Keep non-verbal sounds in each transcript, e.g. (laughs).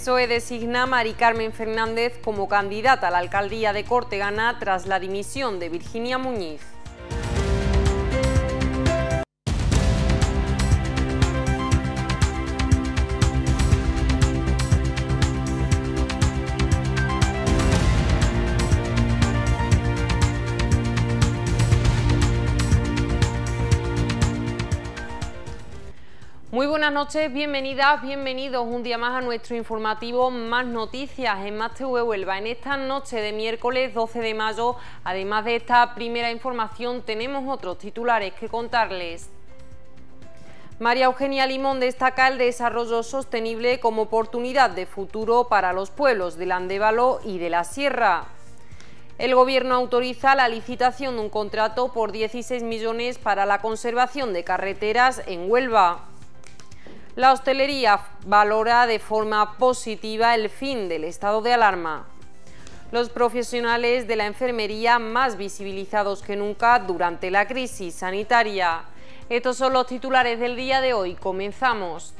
PSOE designa a Mari Carmen Fernández como candidata a la alcaldía de Cortegana tras la dimisión de Virginia Muñiz. Muy buenas noches, bienvenidas, bienvenidos un día más a nuestro informativo Más Noticias en Más TV Huelva. En esta noche de miércoles 12 de mayo, además de esta primera información, tenemos otros titulares que contarles. María Eugenia Limón destaca el desarrollo sostenible como oportunidad de futuro para los pueblos del Andévalo y de la Sierra. El Gobierno autoriza la licitación de un contrato por 16 millones para la conservación de carreteras en Huelva. La hostelería valora de forma positiva el fin del estado de alarma. Los profesionales de la enfermería más visibilizados que nunca durante la crisis sanitaria. Estos son los titulares del día de hoy. Comenzamos.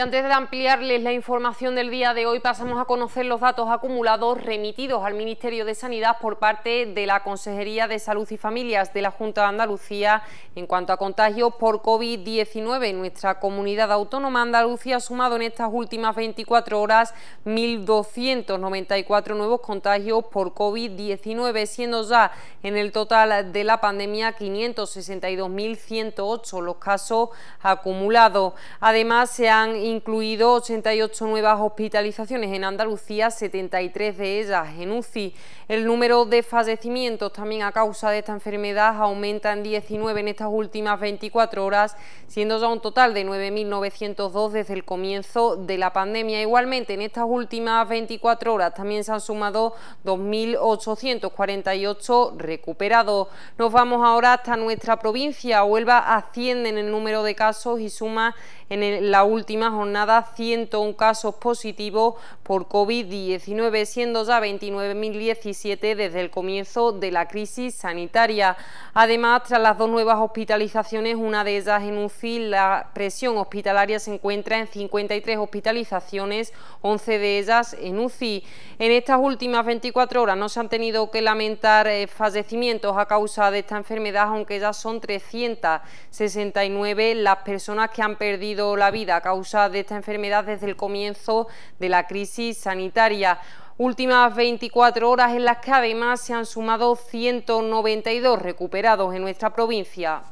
antes de ampliarles la información del día de hoy, pasamos a conocer los datos acumulados remitidos al Ministerio de Sanidad por parte de la Consejería de Salud y Familias de la Junta de Andalucía en cuanto a contagios por COVID-19. Nuestra comunidad autónoma Andalucía ha sumado en estas últimas 24 horas 1.294 nuevos contagios por COVID-19, siendo ya en el total de la pandemia 562.108 los casos acumulados. Además, se han incluido 88 nuevas hospitalizaciones en Andalucía, 73 de ellas en UCI. El número de fallecimientos también a causa de esta enfermedad aumenta en 19 en estas últimas 24 horas, siendo ya un total de 9.902 desde el comienzo de la pandemia. Igualmente, en estas últimas 24 horas también se han sumado 2.848 recuperados. Nos vamos ahora hasta nuestra provincia. Huelva asciende en el número de casos y suma en la última jornada 101 casos positivos por COVID-19, siendo ya 29.017 desde el comienzo de la crisis sanitaria. Además, tras las dos nuevas hospitalizaciones, una de ellas en UCI, la presión hospitalaria se encuentra en 53 hospitalizaciones, 11 de ellas en UCI. En estas últimas 24 horas no se han tenido que lamentar eh, fallecimientos a causa de esta enfermedad, aunque ya son 369 las personas que han perdido la vida a causa de esta enfermedad desde el comienzo de la crisis sanitaria. Últimas 24 horas en las que además se han sumado 192 recuperados en nuestra provincia.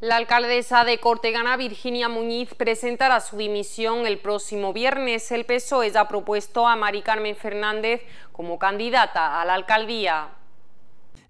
La alcaldesa de Cortegana, Virginia Muñiz, presentará su dimisión el próximo viernes. El PSOE ya ha propuesto a Mari Carmen Fernández como candidata a la alcaldía.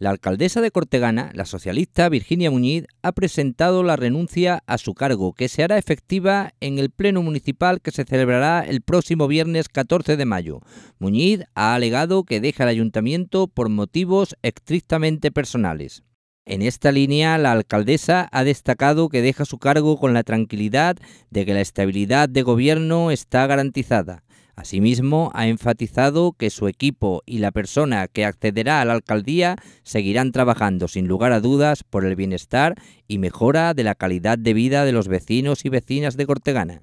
La alcaldesa de Cortegana, la socialista Virginia Muñiz, ha presentado la renuncia a su cargo, que se hará efectiva en el Pleno Municipal que se celebrará el próximo viernes 14 de mayo. Muñiz ha alegado que deja el ayuntamiento por motivos estrictamente personales. En esta línea, la alcaldesa ha destacado que deja su cargo con la tranquilidad de que la estabilidad de gobierno está garantizada. Asimismo, ha enfatizado que su equipo y la persona que accederá a la alcaldía seguirán trabajando sin lugar a dudas por el bienestar y mejora de la calidad de vida de los vecinos y vecinas de Cortegana.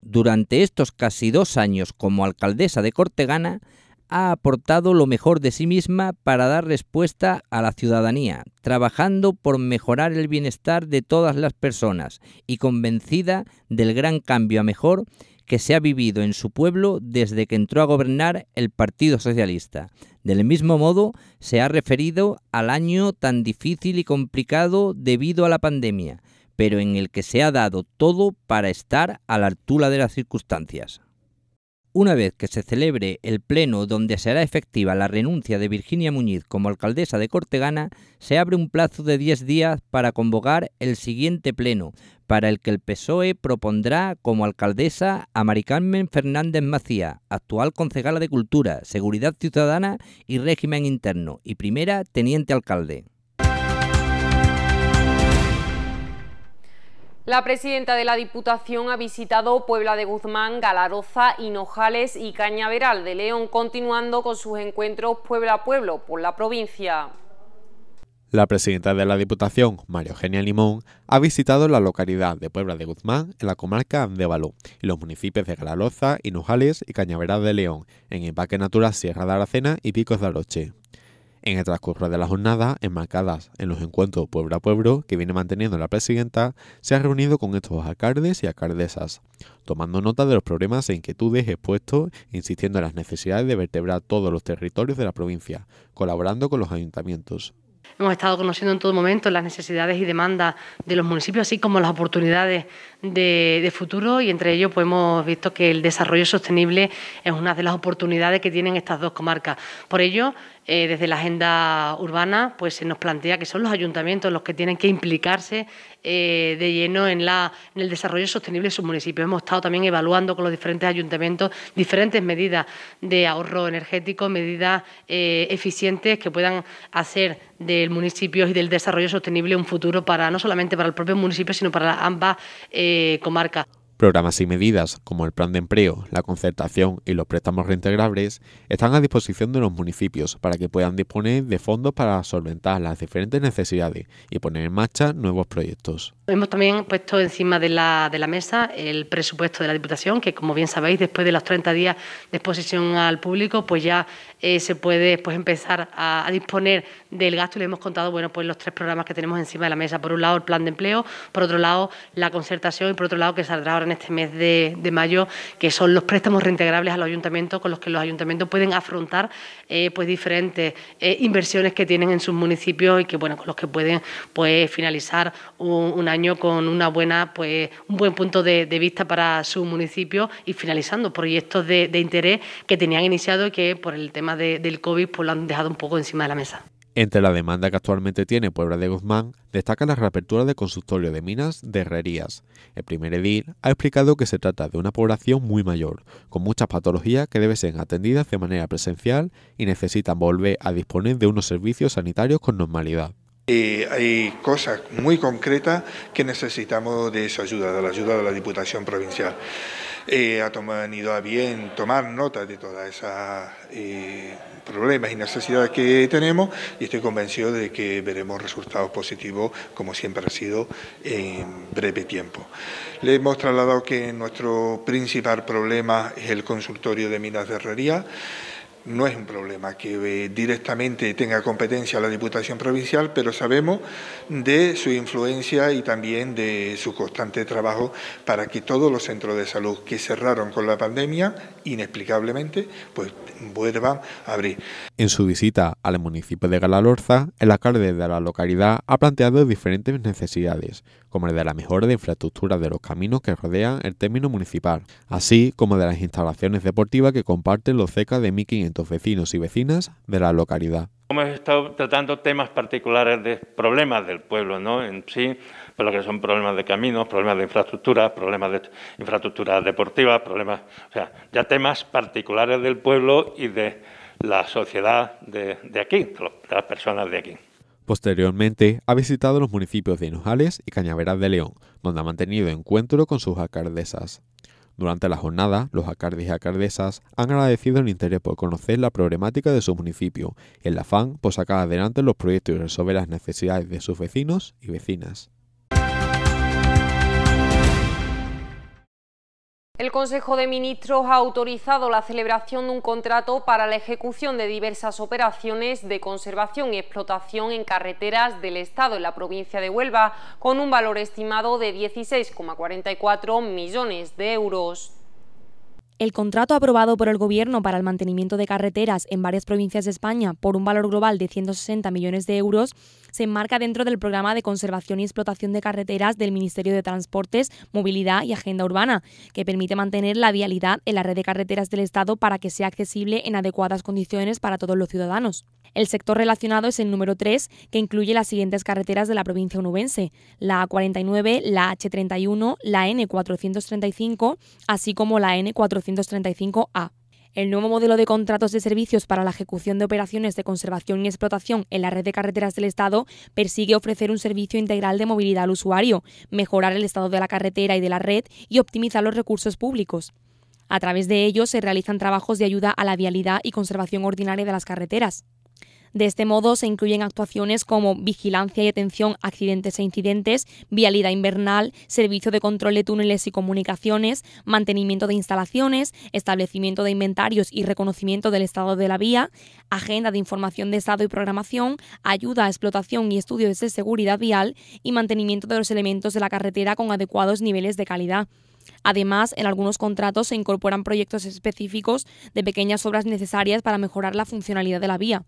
Durante estos casi dos años como alcaldesa de Cortegana, ha aportado lo mejor de sí misma para dar respuesta a la ciudadanía, trabajando por mejorar el bienestar de todas las personas y convencida del gran cambio a mejor que se ha vivido en su pueblo desde que entró a gobernar el Partido Socialista. Del mismo modo, se ha referido al año tan difícil y complicado debido a la pandemia, pero en el que se ha dado todo para estar a la altura de las circunstancias. Una vez que se celebre el pleno donde será efectiva la renuncia de Virginia Muñiz como alcaldesa de Cortegana, se abre un plazo de 10 días para convocar el siguiente pleno, para el que el PSOE propondrá como alcaldesa a Maricarmen Fernández Macía, actual concejala de Cultura, Seguridad Ciudadana y Régimen Interno, y primera teniente alcalde. La presidenta de la Diputación ha visitado Puebla de Guzmán, Galaroza, Hinojales y Cañaveral de León, continuando con sus encuentros pueblo a pueblo por la provincia. La presidenta de la Diputación, María Eugenia Limón, ha visitado la localidad de Puebla de Guzmán, en la comarca de Balú, y los municipios de Galaroza, Hinojales y Cañaveral de León, en el Parque Natural Sierra de Aracena y Picos de Aroche en el transcurso de la jornada, enmarcadas en los encuentros pueblo a pueblo que viene manteniendo la presidenta, se ha reunido con estos alcaldes y alcaldesas, tomando nota de los problemas e inquietudes expuestos, insistiendo en las necesidades de vertebrar todos los territorios de la provincia, colaborando con los ayuntamientos. Hemos estado conociendo en todo momento las necesidades y demandas de los municipios, así como las oportunidades de, futuro y entre ellos pues, hemos visto que el desarrollo sostenible es una de las oportunidades que tienen estas dos comarcas. Por ello, eh, desde la agenda urbana pues, se nos plantea que son los ayuntamientos los que tienen que implicarse eh, de lleno en, la, el desarrollo sostenible de sus municipios. Hemos estado también evaluando con los diferentes ayuntamientos diferentes medidas de ahorro energético, medidas eh, eficientes que puedan hacer del municipio y del desarrollo sostenible un futuro para no solamente para el propio municipio, sino para ambas eh, comarcas. Programas y medidas como el plan de empleo, la concertación y los préstamos reintegrables están a disposición de los municipios para que puedan disponer de fondos para solventar las diferentes necesidades y poner en marcha nuevos proyectos. Hemos también puesto encima de la, de la, mesa el presupuesto de la Diputación, que como bien sabéis, después de los 30 días de exposición al público, pues ya eh, se puede pues, empezar a, disponer del gasto y le hemos contado bueno, pues los tres programas que tenemos encima de la mesa. Por un lado, el plan de empleo, por otro lado, la concertación y por otro lado, que saldrá ahora en este mes de, mayo, que son los préstamos reintegrables a los ayuntamientos con los que los ayuntamientos pueden afrontar eh, pues, diferentes eh, inversiones que tienen en sus municipios y que bueno, con los que pueden pues, finalizar una un con una buena, pues, un buen punto de, vista para su municipio y finalizando proyectos de, interés que tenían iniciado y que por el tema de, del COVID pues, lo han dejado un poco encima de la mesa. Entre la demanda que actualmente tiene Puebla de Guzmán, destacan la reapertura del consultorio de minas de Herrerías. El primer edil ha explicado que se trata de una población muy mayor, con muchas patologías que deben ser atendidas de manera presencial y necesitan volver a disponer de unos servicios sanitarios con normalidad. Eh, hay cosas muy concretas que necesitamos de esa ayuda, de la ayuda de la Diputación Provincial. Eh, ha venido a bien tomar nota de todas esas eh, problemas y necesidades que tenemos y estoy convencido de que veremos resultados positivos, como siempre ha sido, en breve tiempo. Le hemos trasladado que nuestro principal problema es el consultorio de Minas de Herrería no es un problema que eh, directamente tenga competencia la Diputación Provincial, pero sabemos de su influencia y también de su constante trabajo para que todos los centros de salud que cerraron con la pandemia, inexplicablemente, pues vuelvan a abrir. En su visita al municipio de Galalorza, el alcalde de la localidad ha planteado diferentes necesidades, como de la mejora de infraestructura de los caminos que rodean el término municipal, así como de las instalaciones deportivas que comparten los cerca de 1.500 vecinos y vecinas de la localidad. Hemos estado tratando temas particulares de problemas del pueblo, ¿no? En sí, pues lo que son problemas de caminos, problemas de infraestructura... problemas de infraestructura deportiva... problemas, o sea, ya temas particulares del pueblo y de la sociedad de, de aquí, de las personas de aquí. Posteriormente, ha visitado los municipios de Inojales y Cañaveras de León, donde ha mantenido encuentro con sus alcaldesas. Durante la jornada, los alcaldes y alcaldesas han agradecido el interés por conocer la problemática de su municipio y el afán por sacar adelante los proyectos y resolver las necesidades de sus vecinos y vecinas. El Consejo de Ministros ha autorizado la celebración de un contrato para la ejecución de diversas operaciones de conservación y explotación en carreteras del Estado en la provincia de Huelva, con un valor estimado de 16,44 millones de euros. El contrato aprobado por el Gobierno para el mantenimiento de carreteras en varias provincias de España por un valor global de 160 millones de euros se enmarca dentro del programa de conservación y explotación de carreteras del Ministerio de Transportes, Movilidad y Agenda Urbana, que permite mantener la vialidad en la red de carreteras del Estado para que sea accesible en adecuadas condiciones para todos los ciudadanos. El sector relacionado es el número 3, que incluye las siguientes carreteras de la provincia unubense, la A49, la H31, la N435, así como la N435 135 a El nuevo modelo de contratos de servicios para la ejecución de operaciones de conservación y explotación en la red de carreteras del Estado persigue ofrecer un servicio integral de movilidad al usuario, mejorar el estado de la carretera y de la red y optimizar los recursos públicos. A través de ello se realizan trabajos de ayuda a la vialidad y conservación ordinaria de las carreteras. De este modo se incluyen actuaciones como vigilancia y atención a accidentes e incidentes, vialidad invernal, servicio de control de túneles y comunicaciones, mantenimiento de instalaciones, establecimiento de inventarios y reconocimiento del estado de la vía, agenda de información de estado y programación, ayuda a explotación y estudios de seguridad vial y mantenimiento de los elementos de la carretera con adecuados niveles de calidad. Además, en algunos contratos se incorporan proyectos específicos de pequeñas obras necesarias para mejorar la funcionalidad de la vía.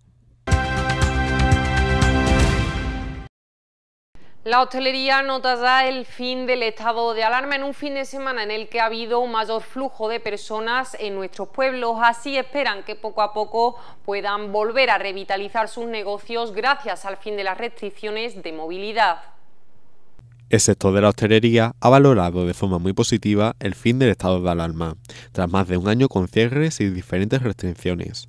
La hostelería notará ya el fin del estado de alarma en un fin de semana en el que ha habido un mayor flujo de personas en nuestros pueblos. Así esperan que poco a poco puedan volver a revitalizar sus negocios gracias al fin de las restricciones de movilidad. El sector de la hostelería ha valorado de forma muy positiva el fin del estado de alarma, tras más de un año con cierres y diferentes restricciones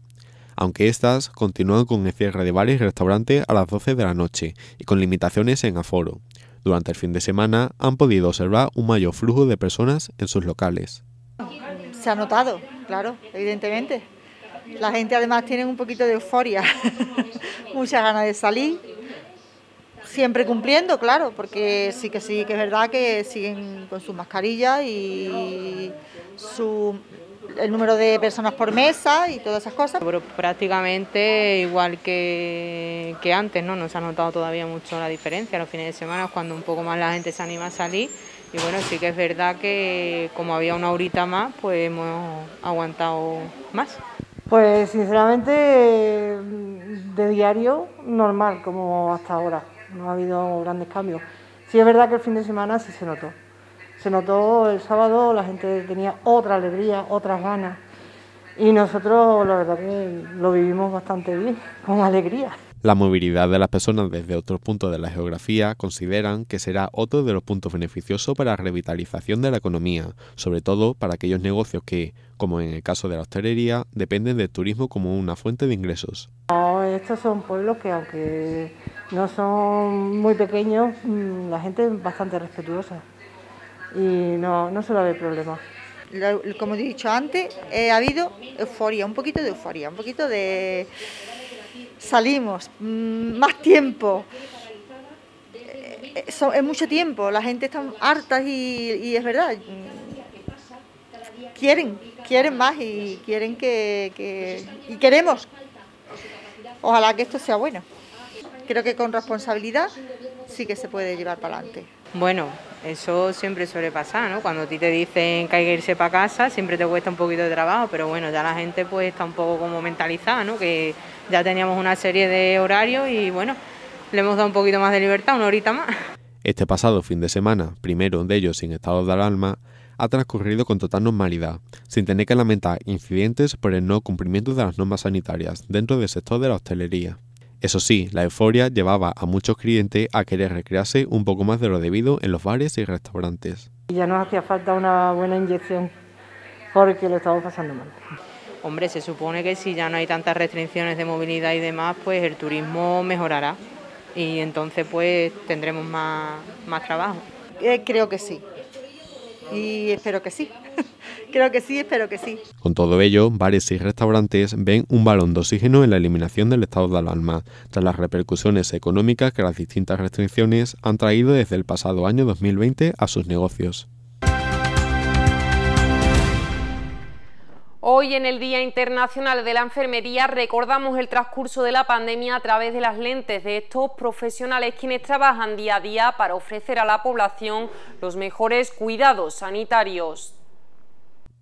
aunque estas continúan con el cierre de bares y restaurantes a las 12 de la noche y con limitaciones en aforo. Durante el fin de semana han podido observar un mayor flujo de personas en sus locales. Se ha notado, claro, evidentemente. La gente además tiene un poquito de euforia, (laughs) muchas ganas de salir, siempre cumpliendo, claro, porque sí que sí que es verdad que siguen con sus mascarillas y su el número de personas por mesa y todas esas cosas. Pero prácticamente igual que, que antes, ¿no? No se ha notado todavía mucho la diferencia. Los fines de semana cuando un poco más la gente se anima a salir. Y bueno, sí que es verdad que como había una horita más, pues hemos aguantado más. Pues sinceramente, de diario, normal, como hasta ahora. No ha habido grandes cambios. Sí es verdad que el fin de semana sí se notó. Se notó el sábado, la gente tenía otra alegría, otras ganas. Y nosotros, la verdad, que lo vivimos bastante bien, con alegría. La movilidad de las personas desde otros puntos de la geografía consideran que será otro de los puntos beneficiosos para la revitalización de la economía, sobre todo para aquellos negocios que, como en el caso de la hostelería, dependen del turismo como una fuente de ingresos. estos son pueblos que aunque no son muy pequeños, mm, la gente es bastante respetuosa y no, no a haber problema". Como he dicho antes, ha habido euforia, un poquito de euforia, un poquito de salimos, mm, más tiempo. Eh, eh, es, mucho tiempo, la gente está harta y, es verdad, mm, quieren, quieren más y quieren que, que, y queremos. Ojalá que esto sea bueno. Creo que con responsabilidad sí que se puede llevar para adelante. Bueno, eso siempre suele pasar, ¿no? Cuando a ti te dicen que hay que irse para casa, siempre te cuesta un poquito de trabajo, pero bueno, ya la gente pues está un poco como mentalizada, ¿no? Que ya teníamos una serie de horarios y bueno, le hemos dado un poquito más de libertad, una horita más. Este pasado fin de semana, primero de ellos sin estado de alarma, ha transcurrido con total normalidad, sin tener que lamentar incidentes por el no cumplimiento de las normas sanitarias dentro del sector de la hostelería. Eso sí, la euforia llevaba a muchos clientes a querer recrearse un poco más de lo debido en los bares y restaurantes. Ya nos hacía falta una buena inyección porque lo estamos pasando mal. Hombre, se supone que si ya no hay tantas restricciones de movilidad y demás, pues el turismo mejorará y entonces pues tendremos más, trabajo. Eh, creo que sí y espero que sí. (laughs) Creo que sí, espero que sí. Con todo ello, bares y restaurantes ven un balón de oxígeno en la eliminación del estado de alarma, tras las repercusiones económicas que las distintas restricciones han traído desde el pasado año 2020 a sus negocios. Hoy en el Día Internacional de la Enfermería recordamos el transcurso de la pandemia a través de las lentes de estos profesionales quienes trabajan día a día para ofrecer a la población los mejores cuidados sanitarios.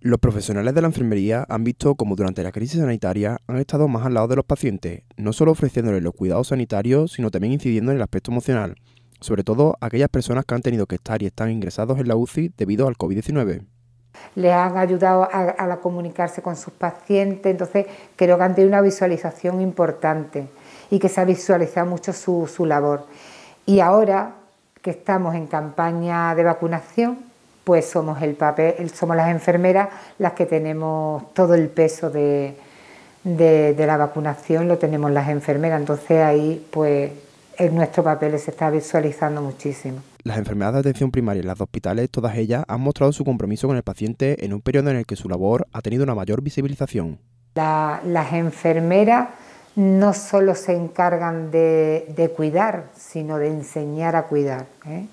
Los profesionales de la enfermería han visto cómo durante la crisis sanitaria han estado más al lado de los pacientes, no solo ofreciéndoles los cuidados sanitarios, sino también incidiendo en el aspecto emocional, sobre todo aquellas personas que han tenido que estar y están ingresados en la UCI debido al COVID-19. Le han ayudado a, comunicarse con sus pacientes, entonces creo que han tenido una visualización importante y que se ha visualizado mucho su, su labor. Y ahora que estamos en campaña de vacunación, pues somos el papel, somos las enfermeras las que tenemos todo el peso de, de, la vacunación, lo tenemos las enfermeras. Entonces ahí pues en nuestro papel se está visualizando muchísimo. Las enfermedades de atención primaria en los hospitales, todas ellas, han mostrado su compromiso con el paciente en un periodo en el que su labor ha tenido una mayor visibilización. las enfermeras no solo se encargan de, cuidar, sino de enseñar a cuidar. ¿eh?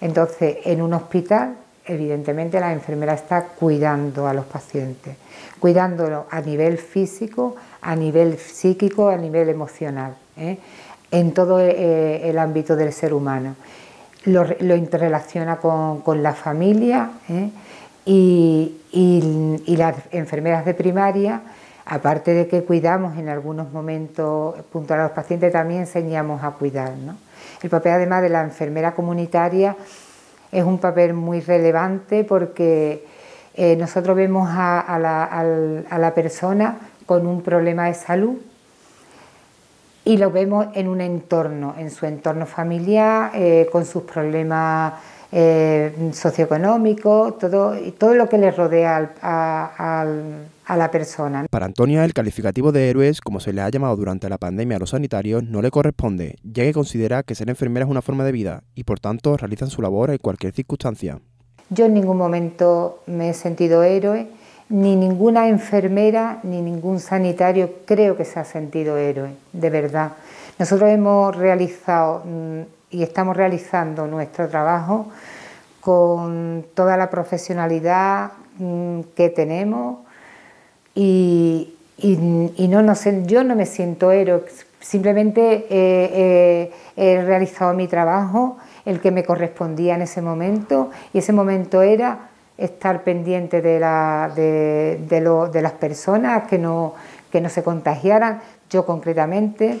Entonces, en un hospital evidentemente la enfermera está cuidando a los pacientes, cuidándolo a nivel físico, a nivel psíquico, a nivel emocional, ¿eh? en todo eh, el ámbito del ser humano. Lo, interrelaciona con, la familia ¿eh? y, las enfermeras de primaria aparte de que cuidamos en algunos momentos puntuales a los pacientes, también enseñamos a cuidar. El papel además de la enfermera comunitaria es un papel muy relevante porque eh, nosotros vemos a, la, persona con un problema de salud y lo vemos en un entorno, en su entorno familiar, eh, con sus problemas eh, socioeconómico, todo, todo lo que le rodea a, a la persona. Para Antonia, el calificativo de héroes, como se le ha llamado durante la pandemia a los sanitarios, no le corresponde, ya que considera que ser enfermera es una forma de vida y por tanto realizan su labor en cualquier circunstancia. Yo en ningún momento me he sentido héroe, ni ninguna enfermera, ni ningún sanitario creo que se ha sentido héroe, de verdad. Nosotros hemos realizado mm, y estamos realizando nuestro trabajo con toda la profesionalidad mm, que tenemos y, no, no sé, yo no me siento héroe, simplemente eh, eh, he realizado mi trabajo, el que me correspondía en ese momento y ese momento era estar pendiente de, las personas que no, que no se contagiaran, yo concretamente.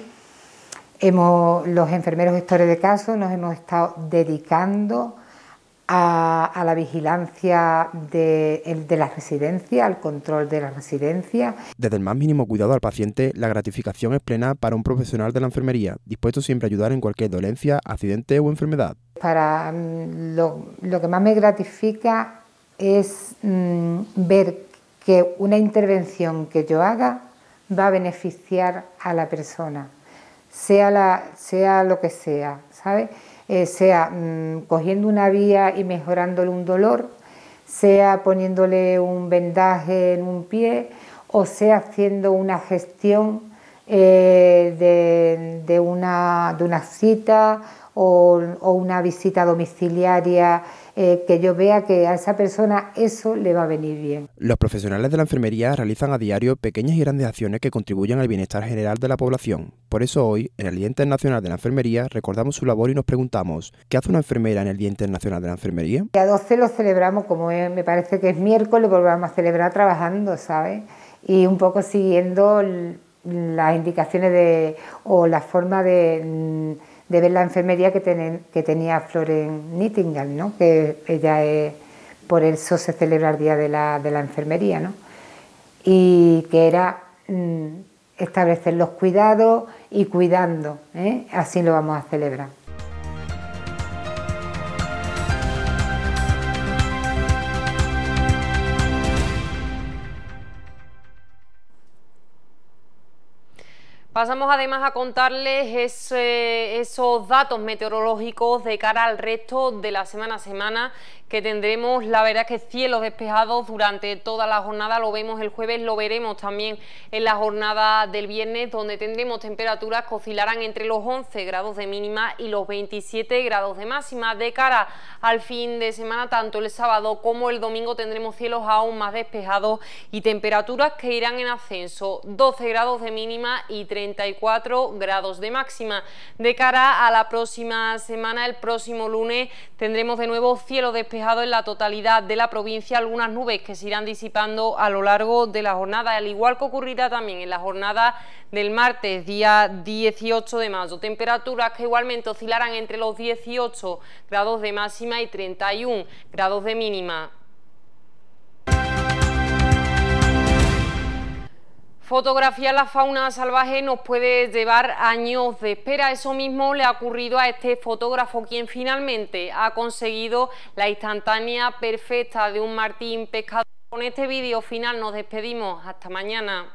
Hemos, los enfermeros gestores de casos nos hemos estado dedicando a, la vigilancia de, la residencia, al control de la residencia. Desde el más mínimo cuidado al paciente, la gratificación es plena para un profesional de la enfermería, dispuesto siempre a ayudar en cualquier dolencia, accidente o enfermedad. Para mm, lo, que más me gratifica es mm, ver que una intervención que yo haga va a beneficiar a la persona sea, lo que sea, ¿sabes? Eh, sea mm, cogiendo una vía y mejorándole un dolor, sea poniéndole un vendaje en un pie, o sea haciendo una gestión eh, de una cita o, una visita domiciliaria, eh, que yo vea que a esa persona eso le va a venir bien. Los profesionales de la enfermería realizan a diario pequeñas y grandes acciones que contribuyen al bienestar general de la población. Por eso hoy, en el Día Internacional de la Enfermería, recordamos su labor y nos preguntamos, ¿qué hace una enfermera en el Día Internacional de la Enfermería? El día 12 lo celebramos, como me parece que es miércoles, volvemos a celebrar trabajando, ¿sabes? Y un poco siguiendo las indicaciones de, o la forma de... Mm, de ver la enfermería que, que tenía Floren Nightingale, ¿no? que ella es, por eso se celebra el Día de la, Enfermería, ¿no? y que era mm, establecer los cuidados y cuidando, ¿eh? así lo vamos a celebrar. Pasamos además a contarles esos datos meteorológicos de cara al resto de la semana a semana que tendremos, la verdad que cielos despejados durante toda la jornada, lo vemos el jueves, lo veremos también en la jornada del viernes, donde tendremos temperaturas que oscilarán entre los 11 grados de mínima y los 27 grados de máxima. De cara al fin de semana, tanto el sábado como el domingo tendremos cielos aún más despejados y temperaturas que irán en ascenso, 12 grados de mínima y 34 grados de máxima. De cara a la próxima semana, el próximo lunes, tendremos de nuevo cielos despejados en la totalidad de la provincia, algunas nubes que se irán disipando a lo largo de la jornada, al igual que ocurrirá también en la jornada del martes, día 18 de mayo. Temperaturas que igualmente oscilarán entre los 18 grados de máxima y 31 grados de mínima. Fotografiar la fauna salvaje nos puede llevar años de espera. Eso mismo le ha ocurrido a este fotógrafo, quien finalmente ha conseguido la instantánea perfecta de un martín pescador. Con este vídeo final nos despedimos. Hasta mañana.